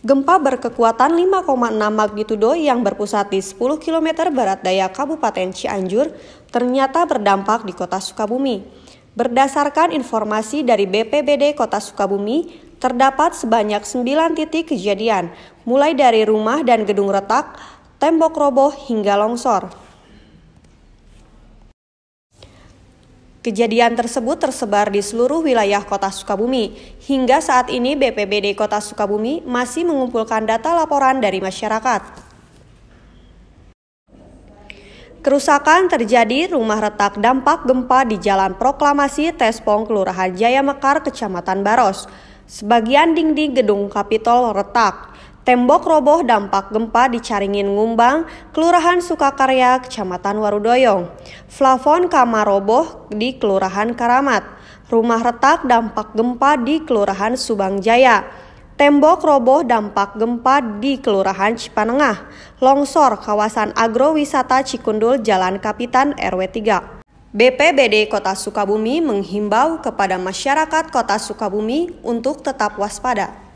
Gempa berkekuatan 5,6 magnitudo yang berpusat di 10 km barat daya Kabupaten Cianjur ternyata berdampak di kota Sukabumi. Berdasarkan informasi dari BPBD Kota Sukabumi, terdapat sebanyak 9 titik kejadian, mulai dari rumah dan gedung retak, tembok roboh hingga longsor. Kejadian tersebut tersebar di seluruh wilayah Kota Sukabumi. Hingga saat ini BPBD Kota Sukabumi masih mengumpulkan data laporan dari masyarakat. Kerusakan terjadi rumah retak dampak gempa di Jalan Proklamasi Tespong Kelurahan Jaya Mekar, Kecamatan Baros. Sebagian dinding gedung Kapitol retak. Tembok roboh dampak gempa di Caringin Ngumbang, Kelurahan Sukakarya, Kecamatan Warudoyong. Flavon kamar roboh di Kelurahan Karamat, rumah retak dampak gempa di Kelurahan Subang Jaya, tembok roboh dampak gempa di Kelurahan Cipanengah, longsor kawasan agrowisata Cikundul Jalan Kapitan RW 3. BPBD Kota Sukabumi menghimbau kepada masyarakat Kota Sukabumi untuk tetap waspada.